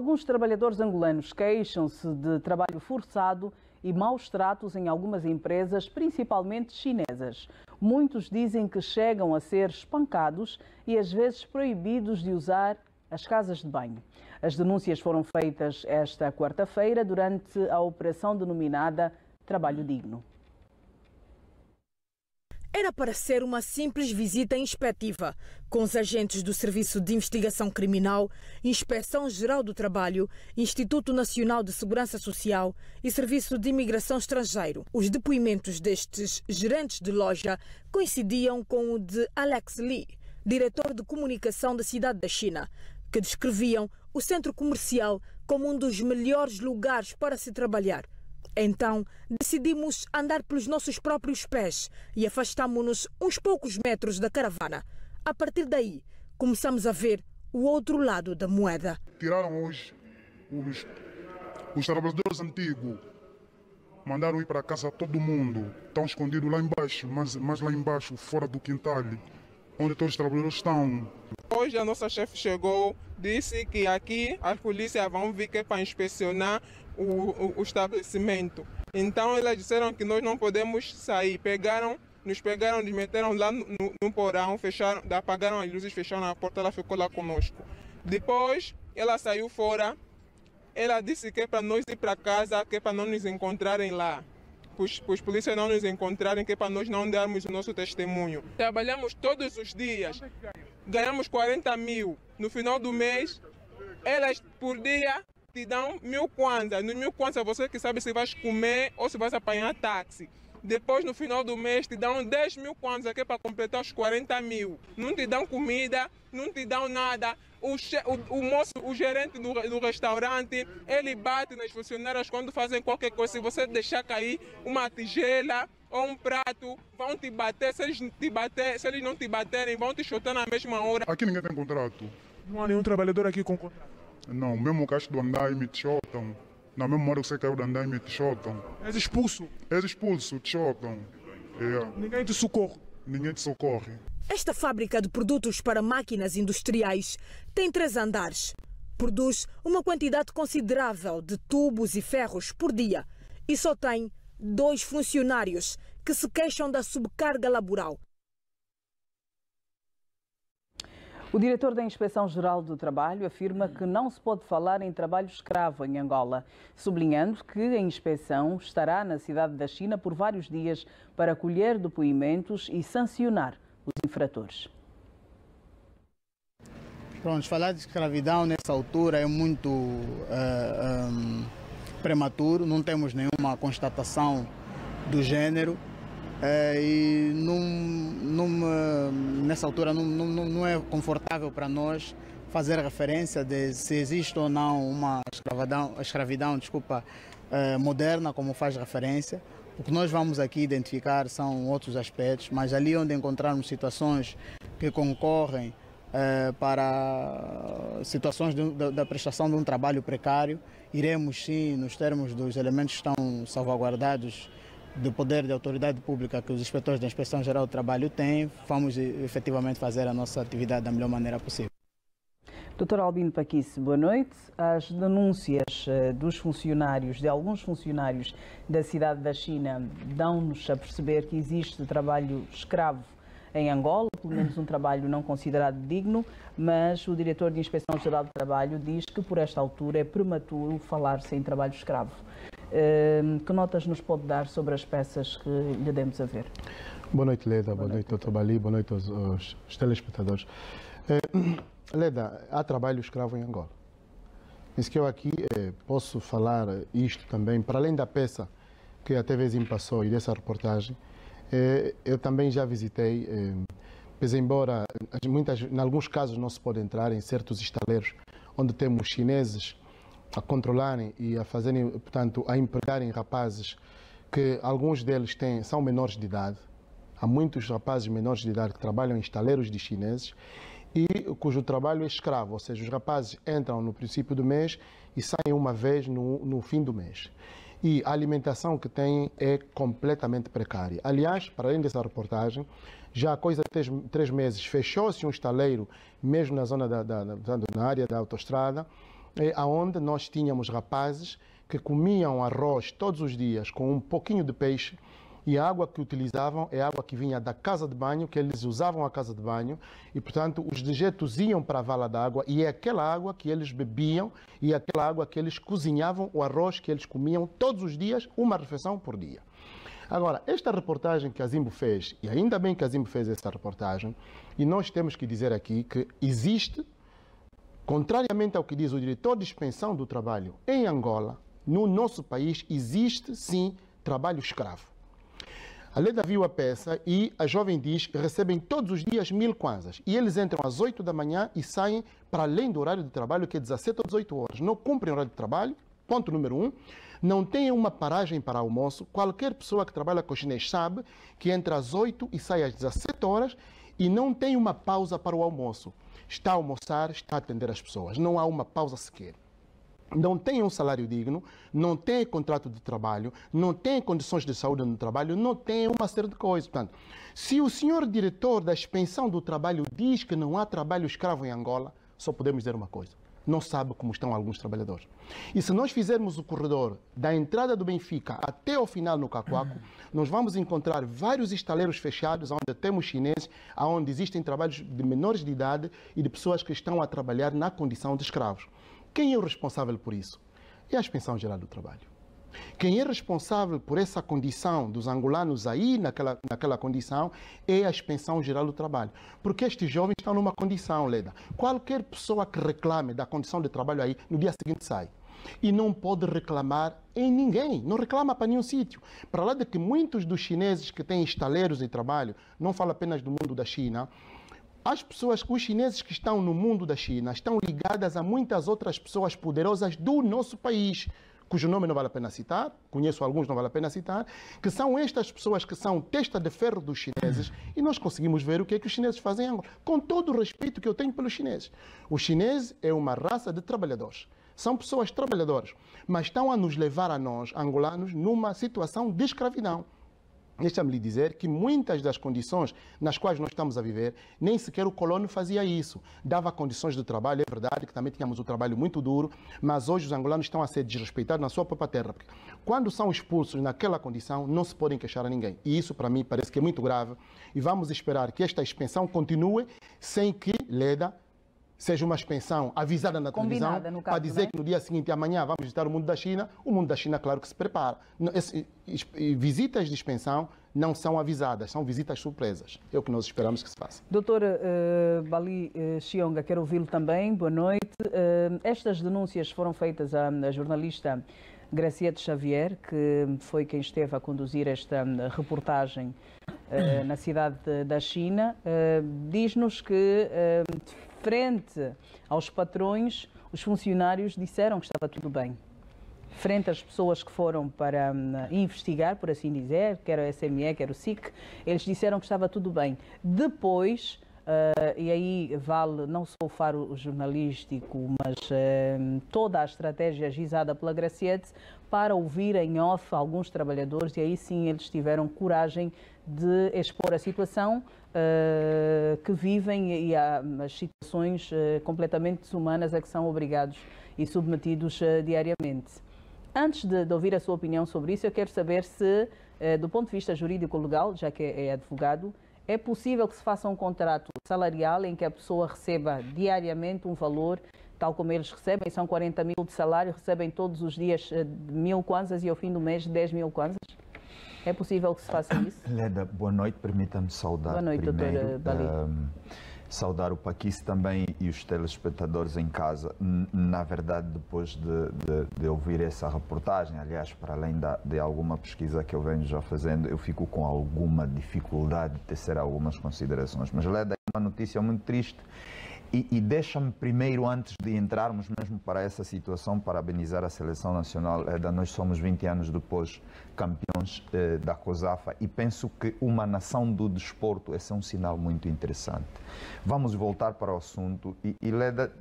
Alguns trabalhadores angolanos queixam-se de trabalho forçado e maus tratos em algumas empresas, principalmente chinesas. Muitos dizem que chegam a ser espancados e às vezes proibidos de usar as casas de banho. As denúncias foram feitas esta quarta-feira durante a operação denominada Trabalho Digno. Era para ser uma simples visita inspetiva, com os agentes do Serviço de Investigação Criminal, Inspeção Geral do Trabalho, Instituto Nacional de Segurança Social e Serviço de Imigração Estrangeiro. Os depoimentos destes gerentes de loja coincidiam com o de Alex Lee, diretor de comunicação da cidade da China, que descreviam o centro comercial como um dos melhores lugares para se trabalhar então, decidimos andar pelos nossos próprios pés e afastamos-nos uns poucos metros da caravana. A partir daí, começamos a ver o outro lado da moeda. Tiraram hoje os, os trabalhadores antigos, mandaram ir para casa todo mundo. Estão escondidos lá embaixo, mas, mas lá embaixo, fora do quintal onde todos os trabalhadores estão. Hoje a nossa chefe chegou, disse que aqui as polícias vão vir é para inspecionar o, o, o estabelecimento. Então elas disseram que nós não podemos sair. Pegaram nos pegaram, nos meteram lá no, no, porão, fecharam, apagaram as luzes, fecharam a porta, ela ficou lá conosco. Depois, ela saiu fora, ela disse que é para nós ir para casa, que é para não nos encontrarem lá para os, polícias não nos encontrarem, que é para nós não darmos o nosso testemunho. Trabalhamos todos os dias, ganhamos 40 mil. No final do mês, elas por dia te dão mil kwanza. No mil kwanza você que sabe se vais comer ou se vais apanhar táxi. Depois, no final do mês, te dão 10 mil kwanza aqui é para completar os 40 mil. Não te dão comida, não te dão nada o, o, o, moço, o gerente do, do restaurante, ele bate nas funcionárias quando fazem qualquer coisa. Se você deixar cair uma tigela ou um prato, vão te bater. Se eles, te bater, se eles não te baterem, vão te chutar na mesma hora. Aqui ninguém tem contrato. Não há nenhum trabalhador aqui com contrato? Não, mesmo o caixa do andar me chutam. Na mesma hora que você caiu do andar me chutam. És expulso? És expulso, te chutam. É. Ninguém te socorre? Ninguém te socorre. Esta fábrica de produtos para máquinas industriais tem três andares. Produz uma quantidade considerável de tubos e ferros por dia e só tem dois funcionários que se queixam da subcarga laboral. O diretor da Inspeção-Geral do Trabalho afirma que não se pode falar em trabalho escravo em Angola, sublinhando que a inspeção estará na cidade da China por vários dias para colher depoimentos e sancionar os infratores. Pronto, falar de escravidão nessa altura é muito uh, eh, um, ehm, prematuro, não temos nenhuma constatação do gênero. Eh, e num, num, nessa altura não, não é confortável para nós fazer referência de se existe ou não uma escravidão, escravidão desculpa, eh, moderna, como faz referência o que nós vamos aqui identificar são outros aspectos, mas ali onde encontrarmos situações que concorrem eh, para situações de, de, da prestação de um trabalho precário, iremos sim, nos termos dos elementos que estão salvaguardados do poder de autoridade pública que os inspetores da Inspeção Geral do Trabalho têm, vamos efetivamente fazer a nossa atividade da melhor maneira possível. Doutor Albino Paquice, boa noite. As denúncias eh, dos funcionários, de alguns funcionários da cidade da China, dão-nos a perceber que existe trabalho escravo em Angola, pelo menos um trabalho não considerado digno, mas o diretor de Inspeção Geral do Trabalho diz que por esta altura é prematuro falar-se em trabalho escravo. Eh, que notas nos pode dar sobre as peças que lhe demos a ver? Boa noite, Leda. Boa, boa noite, noite, Dr. Bali. Boa noite aos, aos telespectadores. É... Leda, há trabalho escravo em Angola. Isso que eu aqui eh, posso falar isto também, para além da peça que a TV Zim passou e dessa reportagem, eh, eu também já visitei, eh, pois embora muitas, em alguns casos não se pode entrar em certos estaleiros onde temos chineses a controlarem e a fazerem, portanto, a empregarem rapazes que alguns deles têm, são menores de idade. Há muitos rapazes menores de idade que trabalham em estaleiros de chineses e cujo trabalho é escravo, ou seja, os rapazes entram no princípio do mês e saem uma vez no, no fim do mês. E a alimentação que têm é completamente precária. Aliás, para além dessa reportagem, já há coisa de três, três meses fechou-se um estaleiro, mesmo na zona da, da, da, na área da autostrada, é, eh, onde nós tínhamos rapazes que comiam arroz todos os dias com um pouquinho de peixe e a água que utilizavam é água que vinha da casa de banho, que eles usavam a casa de banho, e portanto os dejetos iam para a vala d'água e é aquela água que eles bebiam e é aquela água que eles cozinhavam, o arroz que eles comiam todos os dias, uma refeição por dia. Agora, esta reportagem que a Zimbo fez, e ainda bem que a Zimbo fez esta reportagem, e nós temos que dizer aqui que existe, contrariamente ao que diz o diretor de expansão do trabalho, em Angola, no nosso país, existe sim trabalho escravo. A Leda viu a peça e a jovem diz que recebem todos os dias mil kwanzas. E eles entram às 8 da manhã e saem para além do horário de trabalho, que é 17 ou 18 horas. Não cumprem o horário de trabalho, ponto número um. Não têm uma paragem para almoço. Qualquer pessoa que trabalha com chinês sabe que entra às 8 e sai às 17 horas e não tem uma pausa para o almoço. Está a almoçar, está a atender as pessoas. Não há uma pausa sequer não têm um salário digno, não têm contrato de trabalho, não têm condições de saúde no trabalho, não têm uma série de coisas. Portanto, se o senhor diretor da expensão do trabalho diz que não há trabalho escravo em Angola, só podemos dizer uma coisa. Não sabe como estão alguns trabalhadores. E se nós fizermos o corredor da entrada do Benfica até o final no Cacoaco, nós vamos encontrar vários estaleiros fechados, onde temos chineses, onde existem trabalhos de menores de idade e de pessoas que estão a trabalhar na condição de escravos. Quem é o responsável por isso? É a Inspeção Geral do Trabalho. Quem é responsável por essa condição dos angolanos aí naquela, naquela condição é a Inspeção Geral do Trabalho. Porque estes jovens estão numa condição, Leda. Qualquer pessoa que reclame da condição de trabalho aí, no dia seguinte sai. E não pode reclamar em ninguém, não reclama para nenhum sítio. Para lá de que muitos dos chineses que têm estaleiros de trabalho, não falo apenas do mundo da China, as pessoas, os chineses que estão no mundo da China, estão ligadas a muitas outras pessoas poderosas do nosso país, cujo nome não vale a pena citar, conheço alguns, não vale a pena citar, que são estas pessoas que são testa de ferro dos chineses e nós conseguimos ver o que é que os chineses fazem em Angola, com todo o respeito que eu tenho pelos chineses. O chinês é uma raça de trabalhadores. São pessoas trabalhadoras, mas estão a nos levar a nós, angolanos, numa situação de escravidão. Deixa-me lhe dizer que muitas das condições nas quais nós estamos a viver, nem sequer o colono fazia isso. Dava condições de trabalho, é verdade que também tínhamos um trabalho muito duro, mas hoje os angolanos estão a ser desrespeitados na sua própria terra. Porque quando são expulsos naquela condição, não se podem queixar a ninguém. E isso, para mim, parece que é muito grave. E vamos esperar que esta expensão continue sem que Leda seja uma expensão avisada na Combinada, televisão, para dizer né? que no dia seguinte, amanhã, vamos visitar o mundo da China, o mundo da China, claro que se prepara. visitas de expensão não são avisadas, são visitas surpresas. É o que nós esperamos que se faça. Doutor uh, Bali uh, Xionga, quero ouvi-lo também. Boa noite. Uh, estas denúncias foram feitas à, à jornalista Graciete Xavier, que foi quem esteve a conduzir esta reportagem na cidade da China. Diz-nos que frente aos patrões, os funcionários disseram que estava tudo bem. Frente às pessoas que foram para hum, investigar, por assim dizer, quer o SME, quer o SIC, eles disseram que estava tudo bem. Depois, Uh, e aí vale não só o faro jornalístico, mas uh, toda a estratégia gizada pela Graciete para ouvir em off alguns trabalhadores e aí sim eles tiveram coragem de expor a situação uh, que vivem e há situações uh, completamente desumanas a é que são obrigados e submetidos uh, diariamente. Antes de, de, ouvir a sua opinião sobre isso, eu quero saber se, do ponto de vista jurídico-legal, já que é, é advogado, é possível que se faça um contrato salarial em que a pessoa receba diariamente um valor tal como eles recebem, são 40 mil de salário, recebem todos os dias mil kwanzas e ao fim do mês 10 mil kwanzas? É possível que se faça isso? Leda, boa noite. Permita-me saudar boa noite, primeiro. Doutora um, ehm, saudar o Paquis também e os telespectadores em casa. Na verdade, depois de, de, de ouvir essa reportagem, aliás, para além da, de alguma pesquisa que eu venho já fazendo, eu fico com alguma dificuldade de tecer algumas considerações. Mas, Leda, é uma notícia muito triste e, e deixa-me primeiro, antes de entrarmos mesmo para essa situação, parabenizar a Seleção Nacional. Eh, da nós somos 20 anos depois campeões eh, da COSAFA e penso que uma nação do desporto, esse é um sinal muito interessante. Vamos voltar para o assunto e, e Leda,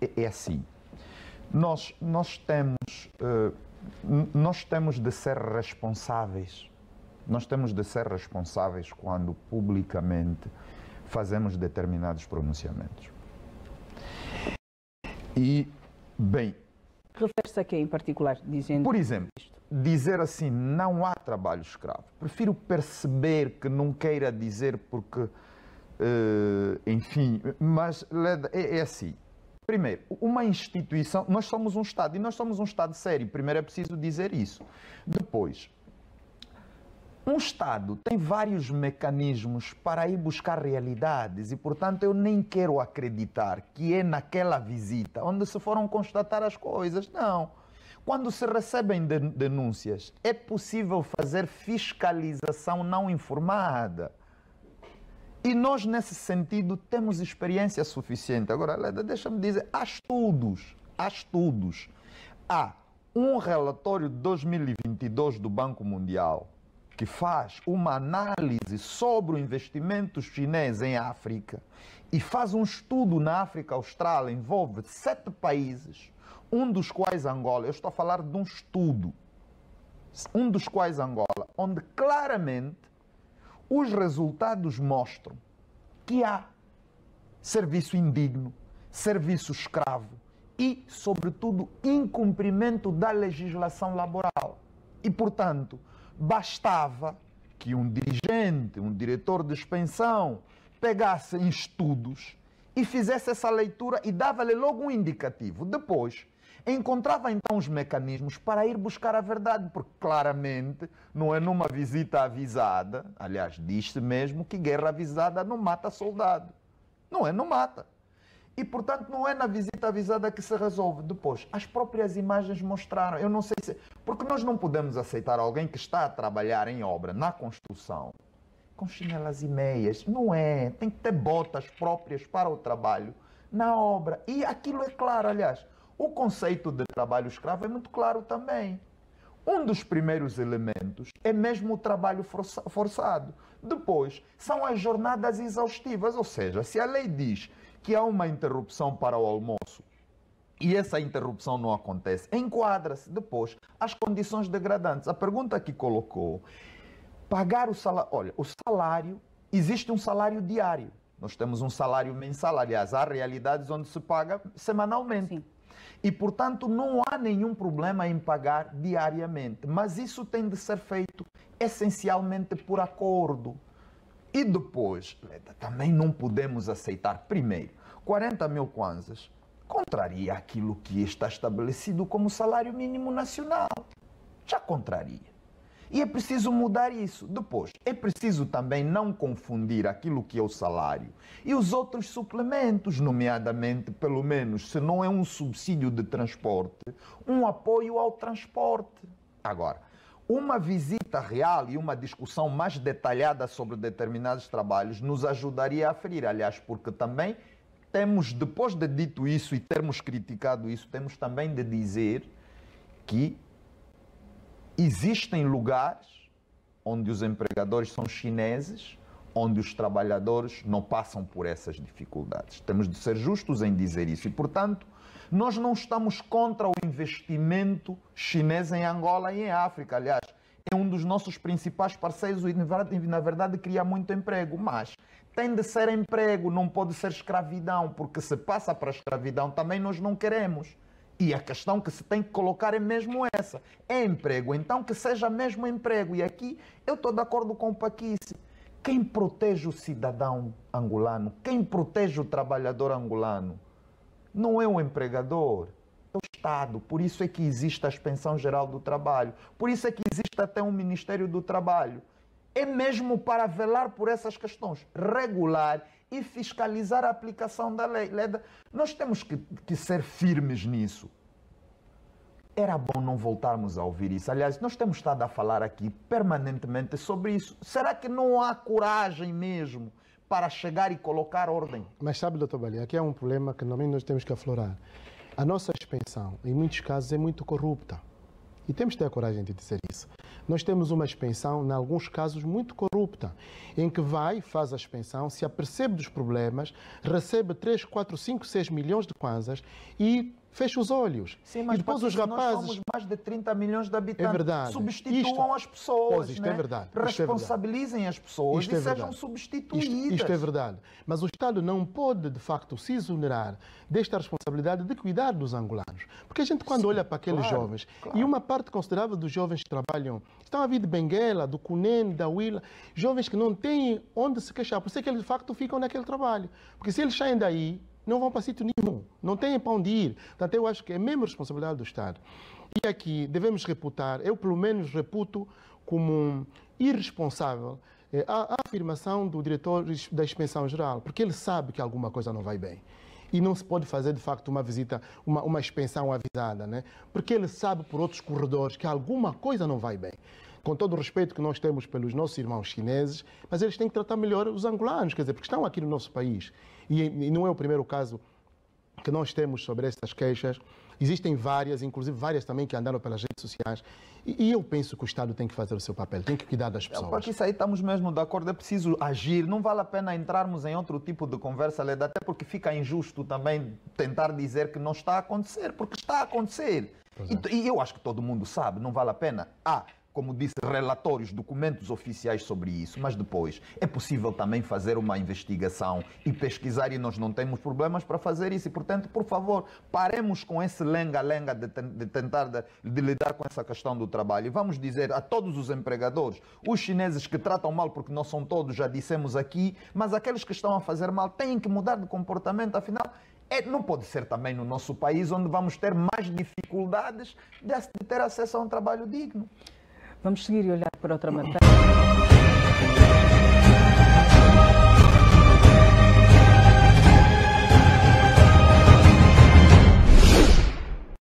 é, é assim. Nós, nós, temos, eh, nós temos de ser responsáveis. Nós temos de ser responsáveis quando publicamente fazemos determinados pronunciamentos e bem. Refere-se a quem em particular, dizendo Por exemplo, isto? dizer assim, não há trabalho escravo. Prefiro perceber que não queira dizer porque, uh, enfim, mas é, é assim. Primeiro, uma instituição, nós somos um Estado e nós somos um Estado sério, primeiro é preciso dizer isso. Depois, um Estado tem vários mecanismos para ir buscar realidades e, portanto, eu nem quero acreditar que é naquela visita onde se foram constatar as coisas. Não. Quando se recebem denúncias, é possível fazer fiscalização não informada. E nós, nesse sentido, temos experiência suficiente. Agora, Leda, deixa-me dizer: há estudos, há estudos. Há um relatório de 2022 do Banco Mundial que faz uma análise sobre o investimento chinês em África e faz um estudo na África Austral, envolve sete países, um dos quais Angola. Eu estou a falar de um estudo, um dos quais Angola, onde claramente os resultados mostram que há serviço indigno, serviço escravo e, sobretudo, incumprimento da legislação laboral. E, portanto, Bastava que um dirigente, um diretor de expansão, pegasse em estudos e fizesse essa leitura e dava-lhe logo um indicativo. Depois, encontrava então os mecanismos para ir buscar a verdade, porque claramente não é numa visita avisada, aliás, diz-se mesmo que guerra avisada não mata soldado. Não é, não mata. E, portanto, não é na visita avisada que se resolve. Depois, as próprias imagens mostraram. Eu não sei se. Porque nós não podemos aceitar alguém que está a trabalhar em obra, na construção, com chinelas e meias. Não é. Tem que ter botas próprias para o trabalho na obra. E aquilo é claro, aliás. O conceito de trabalho escravo é muito claro também. Um dos primeiros elementos é mesmo o trabalho forçado. Depois, são as jornadas exaustivas, ou seja, se a lei diz que há uma interrupção para o almoço e essa interrupção não acontece, enquadra-se depois as condições degradantes. A pergunta que colocou, pagar o salário, olha, o salário, existe um salário diário. Nós temos um salário mensal, aliás, há realidades onde se paga semanalmente. Sim. E, portanto, não há nenhum problema em pagar diariamente, mas isso tem de ser feito essencialmente por acordo e depois, também não podemos aceitar, primeiro, 40 mil kwanzas contraria aquilo que está estabelecido como salário mínimo nacional. Já contraria. E é preciso mudar isso. Depois, é preciso também não confundir aquilo que é o salário e os outros suplementos, nomeadamente, pelo menos, se não é um subsídio de transporte, um apoio ao transporte. Agora, uma visita real e uma discussão mais detalhada sobre determinados trabalhos nos ajudaria a ferir, aliás, porque também temos, depois de dito isso e termos criticado isso, temos também de dizer que existem lugares onde os empregadores são chineses, onde os trabalhadores não passam por essas dificuldades. Temos de ser justos em dizer isso. E, portanto, nós não estamos contra o investimento chinês em Angola e em África, aliás. É um dos nossos principais parceiros e, na verdade, cria muito emprego. Mas tem de ser emprego, não pode ser escravidão, porque se passa para a escravidão também nós não queremos. E a questão que se tem que colocar é mesmo essa: é emprego, então que seja mesmo emprego. E aqui eu estou de acordo com o Paquice. Quem protege o cidadão angolano? Quem protege o trabalhador angolano? não é o um empregador, é o Estado. Por isso é que existe a Expansão Geral do Trabalho, por isso é que existe até um Ministério do Trabalho. É mesmo para velar por essas questões, regular e fiscalizar a aplicação da lei. nós temos que, que ser firmes nisso. Era bom não voltarmos a ouvir isso. Aliás, nós temos estado a falar aqui permanentemente sobre isso. Será que não há coragem mesmo para chegar e colocar ordem. Mas sabe, doutor Bali, aqui é um problema que também nós temos que aflorar. A nossa expensão, em muitos casos, é muito corrupta. E temos que ter a coragem de dizer isso. Nós temos uma expensão, em alguns casos, muito corrupta, em que vai, faz a expensão, se apercebe dos problemas, recebe 3, 4, 5, 6 milhões de kwanzas e Fecha os olhos. Sim, mas e depois os rapazes. Nós somos mais de 30 milhões de habitantes. É verdade. Substituam isto, as pessoas. Pois, é né? é verdade. Responsabilizem as pessoas isto e é sejam substituídas. Isto, isto, é verdade. Mas o Estado não pode, de facto, se exonerar desta responsabilidade de cuidar dos angolanos. Porque a gente, quando Sim, olha para aqueles claro, jovens, claro. e uma parte considerável dos jovens que trabalham, estão a vir de Benguela, do Cunene, da Willa, jovens que não têm onde se queixar. Por isso é que eles, de facto, ficam naquele trabalho. Porque se eles saem daí, não vão para sítio nenhum, não têm para onde ir. Portanto, eu acho que é mesmo responsabilidade do Estado. E aqui devemos reputar, eu pelo menos reputo como um irresponsável eh, a, a afirmação do diretor da Expensão Geral, porque ele sabe que alguma coisa não vai bem e não se pode fazer de facto uma visita, uma, uma expensão avisada, né? porque ele sabe por outros corredores que alguma coisa não vai bem com todo o respeito que nós temos pelos nossos irmãos chineses, mas eles têm que tratar melhor os angolanos, quer dizer, porque estão aqui no nosso país. E, e não é o primeiro caso que nós temos sobre estas queixas. Existem várias, inclusive várias também que andaram pelas redes sociais. E, e, eu penso que o Estado tem que fazer o seu papel, tem que cuidar das é, pessoas. É, porque isso aí estamos mesmo de acordo, é preciso agir. Não vale a pena entrarmos em outro tipo de conversa, Leda, até porque fica injusto também tentar dizer que não está a acontecer, porque está a acontecer. É. E, e, eu acho que todo mundo sabe, não vale a pena. Ah, como disse, relatórios, documentos oficiais sobre isso, mas depois é possível também fazer uma investigação e pesquisar, e nós não temos problemas para fazer isso. E, portanto, por favor, paremos com esse lenga-lenga de, de, tentar de, de lidar com essa questão do trabalho. E vamos dizer a todos os empregadores, os chineses que tratam mal, porque não são todos, já dissemos aqui, mas aqueles que estão a fazer mal têm que mudar de comportamento, afinal. É, não pode ser também no nosso país onde vamos ter mais dificuldades de ter acesso a um trabalho digno. Vamos seguir e olhar para outra matéria.